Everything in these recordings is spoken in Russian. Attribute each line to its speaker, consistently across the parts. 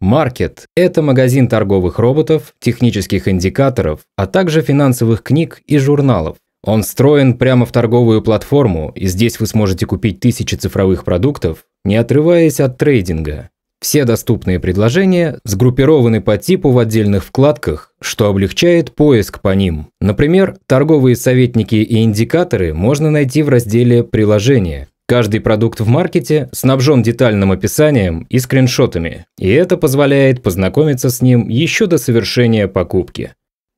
Speaker 1: Маркет – это магазин торговых роботов, технических индикаторов, а также финансовых книг и журналов. Он встроен прямо в торговую платформу, и здесь вы сможете купить тысячи цифровых продуктов, не отрываясь от трейдинга. Все доступные предложения сгруппированы по типу в отдельных вкладках, что облегчает поиск по ним. Например, торговые советники и индикаторы можно найти в разделе «Приложения». Каждый продукт в маркете снабжен детальным описанием и скриншотами, и это позволяет познакомиться с ним еще до совершения покупки.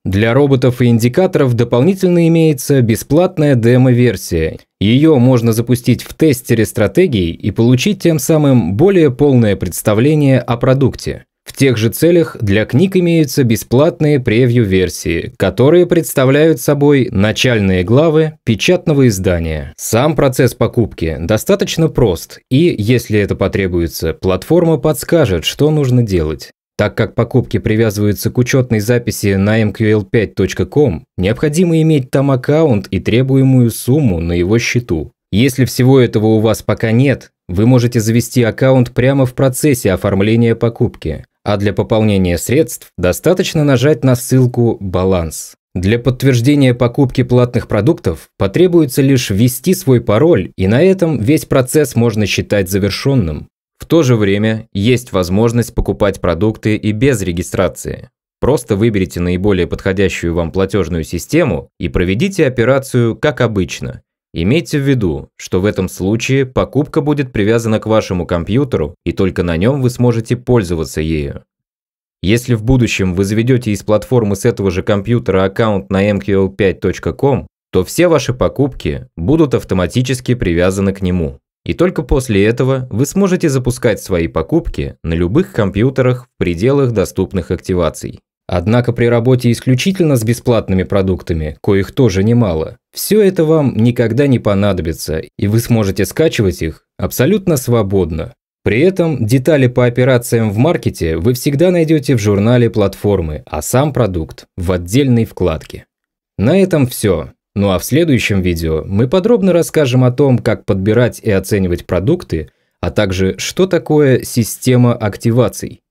Speaker 1: Для роботов и индикаторов дополнительно имеется бесплатная демо-версия. Ее можно запустить в тестере стратегий и получить тем самым более полное представление о продукте. В тех же целях для книг имеются бесплатные превью-версии, которые представляют собой начальные главы печатного издания. Сам процесс покупки достаточно прост, и, если это потребуется, платформа подскажет, что нужно делать. Так как покупки привязываются к учетной записи на mql5.com, эм необходимо иметь там аккаунт и требуемую сумму на его счету. Если всего этого у вас пока нет, вы можете завести аккаунт прямо в процессе оформления покупки а для пополнения средств достаточно нажать на ссылку «Баланс». Для подтверждения покупки платных продуктов потребуется лишь ввести свой пароль, и на этом весь процесс можно считать завершенным. В то же время есть возможность покупать продукты и без регистрации. Просто выберите наиболее подходящую вам платежную систему и проведите операцию как обычно, Имейте в виду, что в этом случае покупка будет привязана к вашему компьютеру, и только на нем вы сможете пользоваться ею. Если в будущем вы заведете из платформы с этого же компьютера аккаунт на mql5.com, то все ваши покупки будут автоматически привязаны к нему. И только после этого вы сможете запускать свои покупки на любых компьютерах в пределах доступных активаций. Однако при работе исключительно с бесплатными продуктами, коих тоже немало, все это вам никогда не понадобится, и вы сможете скачивать их абсолютно свободно. При этом детали по операциям в маркете вы всегда найдете в журнале платформы, а сам продукт в отдельной вкладке. На этом все. Ну а в следующем видео мы подробно расскажем о том, как подбирать и оценивать продукты, а также что такое система активаций.